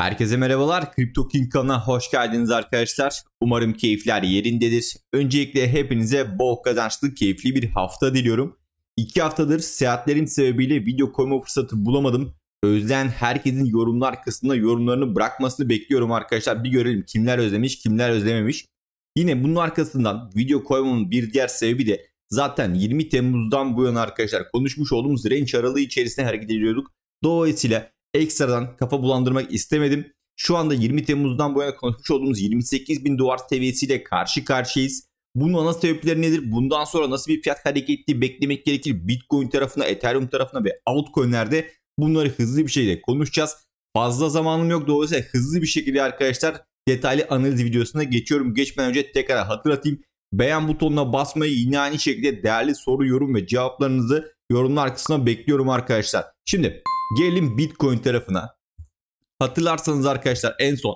Herkese merhabalar. Crypto King kanalına hoş geldiniz arkadaşlar. Umarım keyifler yerindedir. Öncelikle hepinize bol kazançlı, keyifli bir hafta diliyorum. İki haftadır seyahatlerim sebebiyle video koyma fırsatı bulamadım. Özleyen herkesin yorumlar kısmında yorumlarını bırakmasını bekliyorum arkadaşlar. Bir görelim kimler özlemiş, kimler özlememiş. Yine bunun arkasından video koymamın bir diğer sebebi de zaten 20 Temmuz'dan bu yana arkadaşlar konuşmuş olduğumuz range aralığı içerisinde hareket ediyorduk. Dolayısıyla ekstradan kafa bulandırmak istemedim. Şu anda 20 Temmuz'dan bu yana konuşmuş olduğumuz 28 bin dolar seviyesiyle karşı karşıyayız. Bunun ana sebepleri nedir? Bundan sonra nasıl bir fiyat hareketli beklemek gerekir? Bitcoin tarafına, Ethereum tarafına ve altcoin'lerde bunları hızlı bir şekilde konuşacağız. Fazla zamanım yok dolayısıyla hızlı bir şekilde arkadaşlar detaylı analiz videosuna geçiyorum. Geçmeden önce tekrar hatırlatayım. Beğen butonuna basmayı yine aynı şekilde değerli soru, yorum ve cevaplarınızı yorumlar kısmına bekliyorum arkadaşlar. Şimdi Gelin Bitcoin tarafına. Hatırlarsanız arkadaşlar en son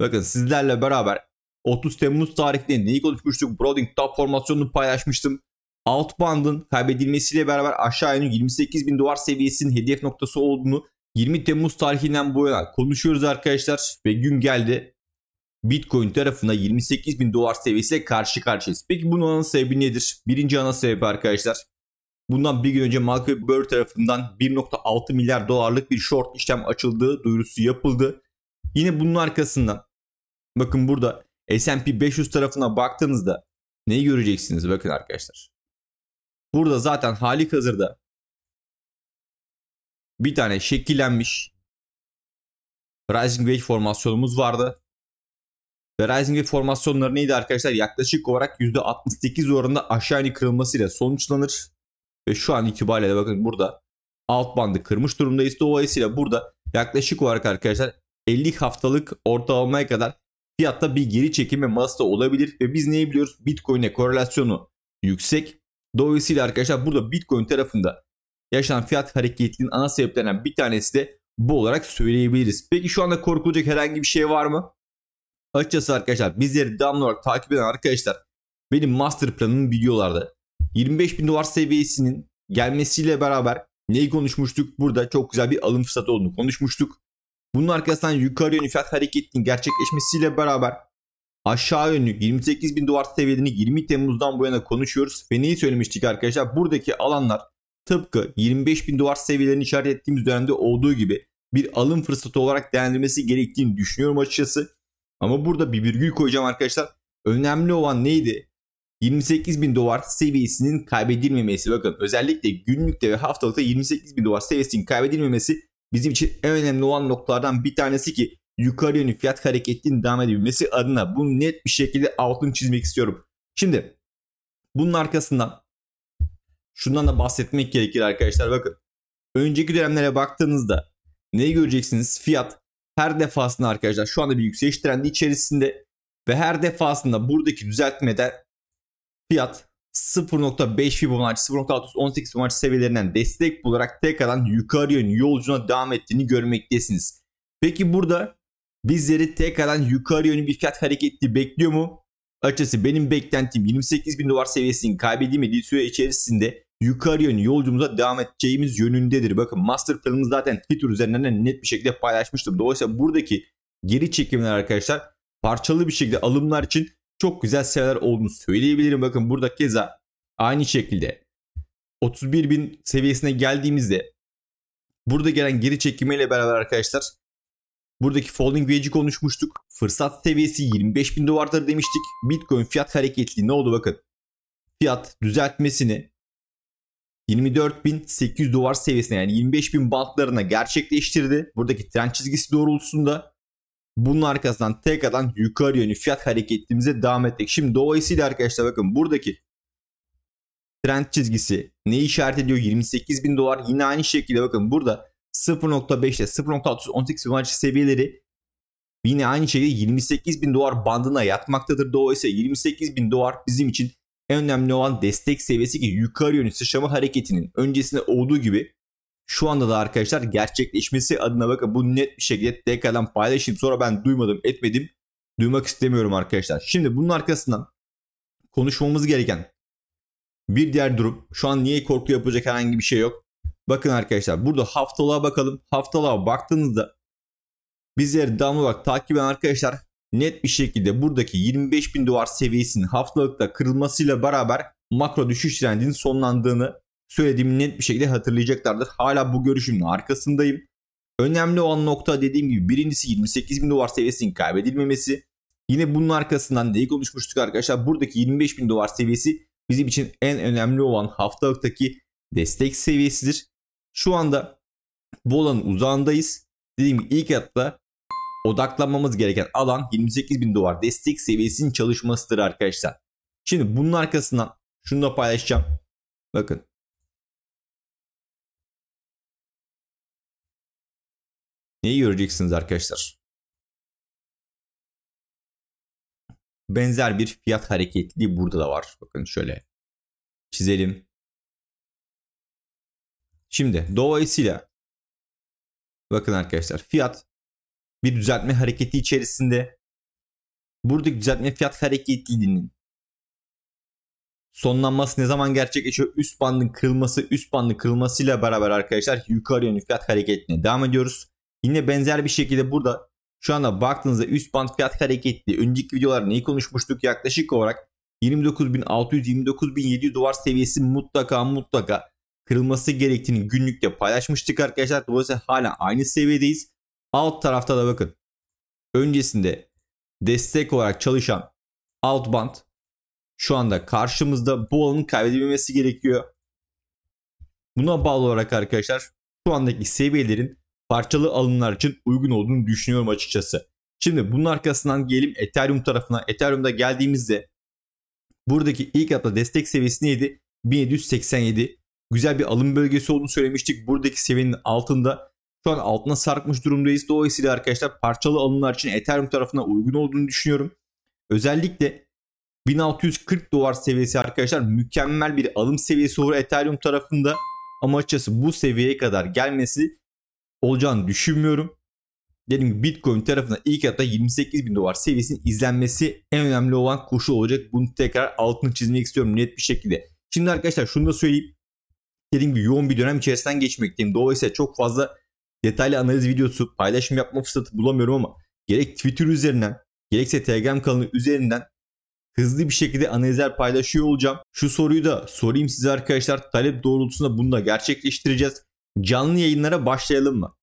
bakın sizlerle beraber 30 Temmuz tarihinde neyi konuşmuştuk? Broading top formasyonunu paylaşmıştım. Outbound'ın kaybedilmesiyle beraber aşağı yönlü 28 bin dolar seviyesinin hedef noktası olduğunu 20 Temmuz tarihinden bu yana konuşuyoruz arkadaşlar ve gün geldi. Bitcoin tarafına 28 bin dolar seviyesiyle karşı karşıyayız. Peki bunun ana sebebi nedir? Birinci ana sebebi arkadaşlar Bundan bir gün önce Michael Burr tarafından 1.6 milyar dolarlık bir short işlem açıldığı duyurusu yapıldı. Yine bunun arkasından bakın burada S&P 500 tarafına baktığınızda neyi göreceksiniz bakın arkadaşlar. Burada zaten halik hazırda bir tane şekillenmiş Rising Wedge formasyonumuz vardı. Ve Rising Wedge formasyonları neydi arkadaşlar? Yaklaşık olarak %68 oranında aşağı yönlü kırılmasıyla sonuçlanır. Ve şu an itibariyle de bakın burada alt bandı kırmış durumdayız. Dolayısıyla burada yaklaşık olarak arkadaşlar 50 haftalık ortalamaya kadar fiyatta bir geri çekilme masada olabilir. Ve biz neyi biliyoruz? Bitcoin'e korelasyonu yüksek. Dolayısıyla arkadaşlar burada Bitcoin tarafında yaşanan fiyat hareketinin ana sebeplerinden bir tanesi de bu olarak söyleyebiliriz. Peki şu anda korkulacak herhangi bir şey var mı? Açıkçası arkadaşlar bizleri damla olarak takip eden arkadaşlar benim master planımı biliyorlardı. 25 bin dolar seviyesinin gelmesiyle beraber neyi konuşmuştuk? Burada çok güzel bir alım fırsatı olduğunu konuşmuştuk. Bunun arkasından yukarı yönlü fiyat hareketinin gerçekleşmesiyle beraber aşağı yönlü 28 bin dolar seviyelerini 20 Temmuz'dan bu yana konuşuyoruz. Ve neyi söylemiştik arkadaşlar? Buradaki alanlar tıpkı 25 bin dolar seviyelerini işaret ettiğimiz dönemde olduğu gibi bir alım fırsatı olarak değerlendirmesi gerektiğini düşünüyorum açıkçası. Ama burada bir virgül koyacağım arkadaşlar. Önemli olan neydi? 28 bin dolar seviyesinin kaybedilmemesi bakın özellikle günlükte ve haftalıkta 28 bin dolar seviyesinin kaybedilmemesi bizim için en önemli olan noktalardan bir tanesi ki yukarı yönlü fiyat hareketinin devam edebilmesi adına bunu net bir şekilde altını çizmek istiyorum. Şimdi bunun arkasından şundan da bahsetmek gerekir arkadaşlar bakın. Önceki dönemlere baktığınızda ne göreceksiniz? Fiyat her defasında arkadaşlar şu anda bir yükseliş trendi içerisinde ve her defasında buradaki düzeltmeden fiyat 0.5 Fibonacci, 0.618 18 Fibonacci seviyelerinden destek bularak tekrardan yukarı yön yolculuğuna devam ettiğini görmektesiniz. Peki burada bizleri tekrardan yukarı yönlü bir fiyat hareketi bekliyor mu? Açıkçası benim beklentim 28 bin dolar seviyesinin kaybedilmediği süre içerisinde yukarı yönlü yolculuğumuza devam edeceğimiz yönündedir. Bakın master planımız zaten Twitter üzerinden net bir şekilde paylaşmıştım. Dolayısıyla buradaki geri çekimler arkadaşlar parçalı bir şekilde alımlar için çok güzel seviyeler olduğunu söyleyebilirim. Bakın burada keza aynı şekilde 31 bin seviyesine geldiğimizde burada gelen geri çekilmeyle beraber arkadaşlar buradaki falling wage'i konuşmuştuk. Fırsat seviyesi 25 bin dolardır demiştik. Bitcoin fiyat hareketli ne oldu bakın. Fiyat düzeltmesini 24.800 dolar seviyesine yani 25.000 bantlarına gerçekleştirdi. Buradaki trend çizgisi doğrultusunda bunun arkasından tekrardan yukarı yönlü fiyat hareketimize devam ettik. Şimdi dolayısıyla arkadaşlar bakın buradaki trend çizgisi ne işaret ediyor? 28 bin dolar yine aynı şekilde bakın burada 0.5 ile 0.618 bin seviyeleri yine aynı şekilde 28 bin dolar bandına yatmaktadır. Dolayısıyla 28 bin dolar bizim için en önemli olan destek seviyesi ki yukarı yönlü sıçrama hareketinin öncesinde olduğu gibi şu anda da arkadaşlar gerçekleşmesi adına bakın bu net bir şekilde DK'dan paylaşayım. Sonra ben duymadım etmedim. Duymak istemiyorum arkadaşlar. Şimdi bunun arkasından konuşmamız gereken bir diğer durum. Şu an niye korku yapacak herhangi bir şey yok. Bakın arkadaşlar burada haftalığa bakalım. Haftalığa baktığınızda bizleri damla bak takip eden arkadaşlar net bir şekilde buradaki 25.000 duvar seviyesinin haftalıkta kırılmasıyla beraber makro düşüş trendinin sonlandığını söylediğimi net bir şekilde hatırlayacaklardır. Hala bu görüşümün arkasındayım. Önemli olan nokta dediğim gibi birincisi 28 bin dolar seviyesinin kaybedilmemesi. Yine bunun arkasından neyi konuşmuştuk arkadaşlar? Buradaki 25 bin dolar seviyesi bizim için en önemli olan haftalıktaki destek seviyesidir. Şu anda bu olanın uzağındayız. Dediğim gibi ilk hatta odaklanmamız gereken alan 28 bin dolar destek seviyesinin çalışmasıdır arkadaşlar. Şimdi bunun arkasından şunu da paylaşacağım. Bakın Neyi göreceksiniz arkadaşlar? Benzer bir fiyat hareketli burada da var. Bakın şöyle çizelim. Şimdi dolayısıyla bakın arkadaşlar fiyat bir düzeltme hareketi içerisinde buradaki düzeltme fiyat hareketliliğinin sonlanması ne zaman gerçekleşiyor? Üst bandın kırılması, üst bandın kırılmasıyla beraber arkadaşlar yukarı yönlü fiyat hareketine devam ediyoruz. Yine benzer bir şekilde burada şu anda baktığınızda üst band fiyat hareketli. Önceki videolarda neyi konuşmuştuk yaklaşık olarak 29.600-29.700 dolar seviyesi mutlaka mutlaka kırılması gerektiğini günlükte paylaşmıştık arkadaşlar. Dolayısıyla hala aynı seviyedeyiz. Alt tarafta da bakın. Öncesinde destek olarak çalışan alt band şu anda karşımızda bu alanın kaybedilmemesi gerekiyor. Buna bağlı olarak arkadaşlar şu andaki seviyelerin parçalı alımlar için uygun olduğunu düşünüyorum açıkçası. Şimdi bunun arkasından gelip Ethereum tarafına. Ethereum'da geldiğimizde buradaki ilk hafta destek seviyesi neydi? 1787. Güzel bir alım bölgesi olduğunu söylemiştik. Buradaki seviyenin altında şu an altına sarkmış durumdayız. Dolayısıyla arkadaşlar parçalı alımlar için Ethereum tarafına uygun olduğunu düşünüyorum. Özellikle 1640 dolar seviyesi arkadaşlar mükemmel bir alım seviyesi olur Ethereum tarafında. Ama açıkçası bu seviyeye kadar gelmesi olacağını düşünmüyorum. Dediğim gibi Bitcoin tarafında ilk hafta 28 bin dolar seviyesinin izlenmesi en önemli olan koşul olacak. Bunu tekrar altını çizmek istiyorum net bir şekilde. Şimdi arkadaşlar şunu da söyleyeyim. Dediğim gibi yoğun bir dönem içerisinden geçmekteyim. Dolayısıyla çok fazla detaylı analiz videosu paylaşım yapma fırsatı bulamıyorum ama gerek Twitter üzerinden gerekse Telegram kanalı üzerinden hızlı bir şekilde analizler paylaşıyor olacağım. Şu soruyu da sorayım size arkadaşlar. Talep doğrultusunda bunu da gerçekleştireceğiz. Canlı yayınlara başlayalım mı?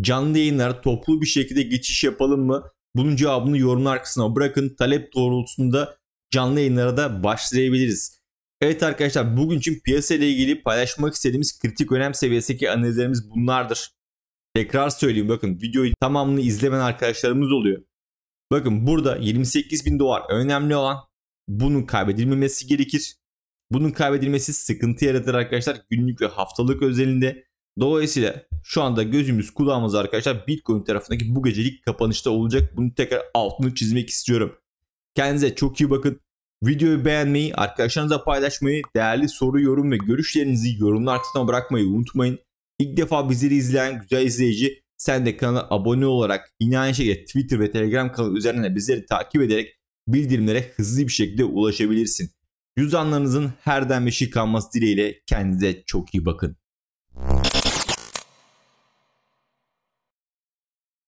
Canlı yayınlara toplu bir şekilde geçiş yapalım mı? Bunun cevabını yorumlar kısmına bırakın. Talep doğrultusunda canlı yayınlara da başlayabiliriz. Evet arkadaşlar bugün için piyasa ile ilgili paylaşmak istediğimiz kritik önem seviyesindeki analizlerimiz bunlardır. Tekrar söyleyeyim bakın videoyu tamamını izlemen arkadaşlarımız oluyor. Bakın burada 28 bin dolar önemli olan bunun kaybedilmemesi gerekir. Bunun kaybedilmesi sıkıntı yaratır arkadaşlar günlük ve haftalık özelinde. Dolayısıyla şu anda gözümüz kulağımız arkadaşlar Bitcoin tarafındaki bu gecelik kapanışta olacak. Bunu tekrar altını çizmek istiyorum. Kendinize çok iyi bakın. Videoyu beğenmeyi, arkadaşlarınızla paylaşmayı, değerli soru, yorum ve görüşlerinizi yorumlar kısmına bırakmayı unutmayın. İlk defa bizleri izleyen güzel izleyici sen de kanala abone olarak yine aynı şekilde Twitter ve Telegram kanalı üzerinden bizleri takip ederek bildirimlere hızlı bir şekilde ulaşabilirsin. Cüzdanlarınızın her denmeşi kalması dileğiyle kendinize çok iyi bakın.